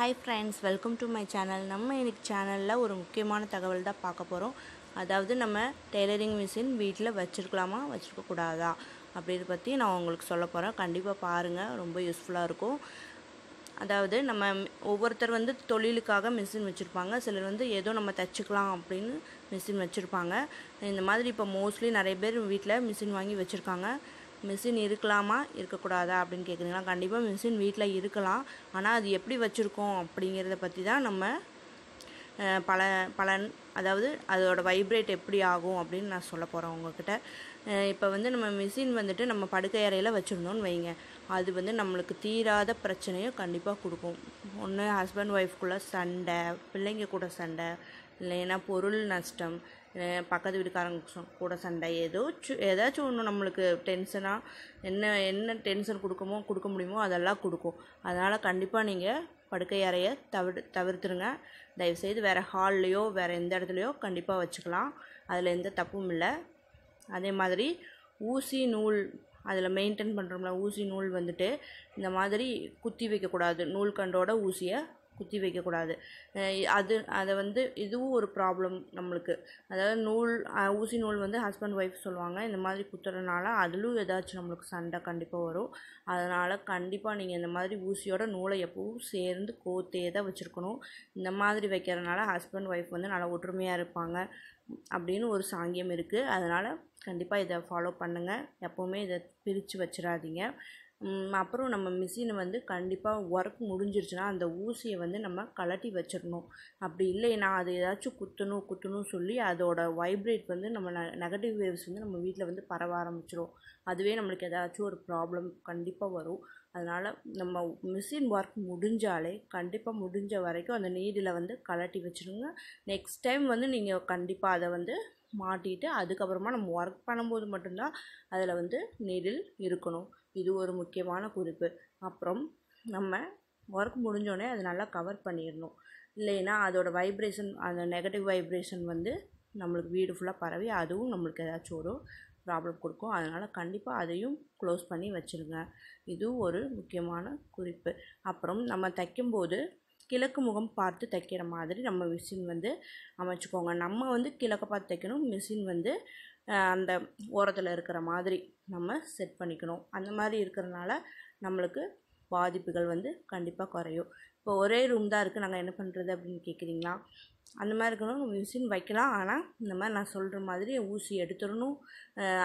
hi friends welcome to my channel நம்ம இன்றைக்கி சேனலில் ஒரு முக்கியமான தகவல் தான் பார்க்க போகிறோம் அதாவது நம்ம டெய்லரிங் மிஷின் வீட்டில் வச்சுருக்கலாமா வச்சுருக்கக்கூடாதா அப்படின்னு பற்றி நான் உங்களுக்கு சொல்ல போகிறேன் கண்டிப்பாக பாருங்கள் ரொம்ப யூஸ்ஃபுல்லாக இருக்கும் அதாவது நம்ம ஒவ்வொருத்தர் வந்து தொழிலுக்காக மிஷின் வச்சுருப்பாங்க சிலர் வந்து ஏதோ நம்ம தைச்சிக்கலாம் அப்படின்னு மிஷின் வச்சுருப்பாங்க இந்த மாதிரி இப்போ மோஸ்ட்லி நிறைய பேர் வீட்டில் மிஷின் வாங்கி வச்சுருக்காங்க மிஷின் இருக்கலாமா இருக்கக்கூடாதா அப்படின்னு கேட்குறீங்களா கண்டிப்பாக மிஷின் வீட்டில் இருக்கலாம் ஆனால் அது எப்படி வச்சுருக்கோம் அப்படிங்கிறத பற்றி தான் நம்ம பல பலன் அதாவது அதோடய வைப்ரேட் எப்படி ஆகும் அப்படின்னு நான் சொல்ல போகிறேன் உங்ககிட்ட இப்போ வந்து நம்ம மிஷின் வந்துட்டு நம்ம படுக்கை அறையில் வச்சுருந்தோம்னு வைங்க அது வந்து நம்மளுக்கு தீராத பிரச்சனையும் கண்டிப்பாக கொடுக்கும் ஒன்று ஹஸ்பண்ட் ஒய்ஃப்குள்ளே சண்டை பிள்ளைங்க கூட சண்டை இல்லைன்னா பொருள் நஷ்டம் பக்கத்து வீட்டுக்காரங்க கூட சண்டை ஏதோ ஏதாச்சும் ஒன்று நம்மளுக்கு டென்ஷனாக என்ன என்ன டென்ஷன் கொடுக்குமோ கொடுக்க முடியுமோ அதெல்லாம் கொடுக்கும் அதனால் கண்டிப்பாக நீங்கள் படுக்கை அறையை தவிர தவிர்த்துருங்க தயவுசெய்து வேறு ஹால்லையோ வேறு எந்த இடத்துலையோ கண்டிப்பாக வச்சுக்கலாம் அதில் எந்த தப்பும் இல்லை அதே மாதிரி ஊசி நூல் அதில் மெயின்டைன் பண்ணுறோம்ல ஊசி நூல் வந்துட்டு இந்த மாதிரி குத்தி வைக்கக்கூடாது நூல் கண்டோட ஊசியை குத்தி வைக்கக்கூடாது அது அதை வந்து இதுவும் ஒரு ப்ராப்ளம் நம்மளுக்கு அதாவது நூல் ஊசி நூல் வந்து ஹஸ்பண்ட் ஒய்ஃப் சொல்லுவாங்க இந்த மாதிரி குத்துறதுனால அதிலும் ஏதாச்சும் நம்மளுக்கு சண்டை கண்டிப்பாக வரும் அதனால் கண்டிப்பாக நீங்கள் இந்த மாதிரி ஊசியோட நூலை எப்பவும் சேர்ந்து கோத்தே தான் வச்சுருக்கணும் இந்த மாதிரி வைக்கிறதுனால ஹஸ்பண்ட் ஒய்ஃப் வந்து நல்லா ஒற்றுமையாக இருப்பாங்க அப்படின்னு ஒரு சாங்கியம் இருக்குது அதனால் கண்டிப்பாக இதை ஃபாலோ பண்ணுங்கள் எப்போவுமே இதை பிரித்து வச்சிடாதீங்க அப்புறம் நம்ம மிஷினை வந்து கண்டிப்பாக ஒர்க் முடிஞ்சிருச்சுன்னா அந்த ஊசியை வந்து நம்ம கழட்டி வச்சிடணும் அப்படி இல்லைன்னா அது ஏதாச்சும் குத்தணும் குத்தணும் சொல்லி அதோட வைப்ரேட் வந்து நம்ம ந நெகட்டிவ் வேவ்ஸ் வந்து நம்ம வீட்டில் வந்து பரவ ஆரம்பிச்சிடும் அதுவே நம்மளுக்கு ஏதாச்சும் ஒரு ப்ராப்ளம் கண்டிப்பாக வரும் அதனால் நம்ம மிஷின் ஒர்க் முடிஞ்சாலே கண்டிப்பாக முடிஞ்ச வரைக்கும் அந்த நீடில் வந்து கழட்டி வச்சுருங்க நெக்ஸ்ட் டைம் வந்து நீங்கள் கண்டிப்பாக அதை வந்து மாட்டிட்டு அதுக்கப்புறமா நம்ம ஒர்க் பண்ணும்போது மட்டும்தான் அதில் வந்து நீடில் இருக்கணும் இது ஒரு முக்கியமான குறிப்பு அப்புறம் நம்ம ஒர்க் முடிஞ்சோடனே அதை நல்லா கவர் பண்ணிடணும் இல்லைன்னா அதோடய வைப்ரேஷன் அந்த நெகட்டிவ் வைப்ரேஷன் வந்து நம்மளுக்கு வீடு ஃபுல்லாக பரவி அதுவும் நம்மளுக்கு ஏதாச்சும் ஒரு ப்ராப்ளம் கொடுக்கும் அதனால் கண்டிப்பாக அதையும் க்ளோஸ் பண்ணி வச்சுருங்க இதுவும் ஒரு முக்கியமான குறிப்பு அப்புறம் நம்ம தைக்கும்போது கிழக்கு முகம் பார்த்து தைக்கிற மாதிரி நம்ம மிஷின் வந்து அமைச்சுக்கோங்க நம்ம வந்து கிழக்க பார்த்து தைக்கணும் மிஷின் வந்து அந்த ஓரத்தில் இருக்கிற மாதிரி நம்ம செட் பண்ணிக்கணும் அந்த மாதிரி இருக்கிறனால நம்மளுக்கு பாதிப்புகள் வந்து கண்டிப்பாக குறையும் இப்போ ஒரே ரூம் தான் இருக்குது நாங்கள் என்ன பண்ணுறது அப்படின்னு கேட்குறீங்களா அந்த மாதிரி இருக்கணும் மிஷின் வைக்கலாம் ஆனால் இந்த மாதிரி நான் சொல்கிற மாதிரி ஊசி எடுத்துடணும்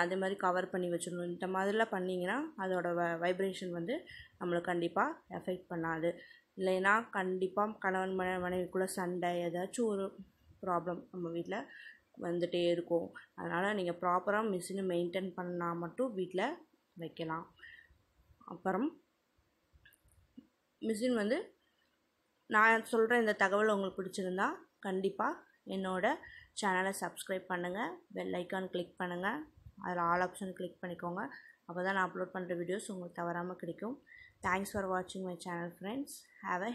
அதே மாதிரி கவர் பண்ணி வச்சிடணும் இந்த மாதிரிலாம் பண்ணிங்கன்னா அதோடய வ வைப்ரேஷன் வந்து நம்மளுக்கு கண்டிப்பாக எஃபெக்ட் பண்ணாது இல்லைன்னா கண்டிப்பாக கணவன் மன மனைவிக்குள்ளே சண்டை ஏதாச்சும் ஒரு ப்ராப்ளம் நம்ம வீட்டில் வந்துகிட்டே இருக்கும் அதனால் நீங்கள் ப்ராப்பராக மிஷினை மெயின்டைன் பண்ணால் மட்டும் வீட்டில் வைக்கலாம் அப்புறம் மிஷின் வந்து நான் சொல்கிற இந்த தகவல் உங்களுக்கு பிடிச்சிருந்தா கண்டிப்பாக என்னோடய சேனலை சப்ஸ்கிரைப் பண்ணுங்கள் பெல் ஐக்கான் கிளிக் பண்ணுங்கள் அதில் ஆல் ஆப்ஷன் கிளிக் பண்ணிக்கோங்க அப்போ தான் நான் அப்லோட் பண்ணுற வீடியோஸ் உங்களுக்கு தவறாமல் கிடைக்கும் தேங்க்ஸ் ஃபார் வாட்சிங் my channel friends have a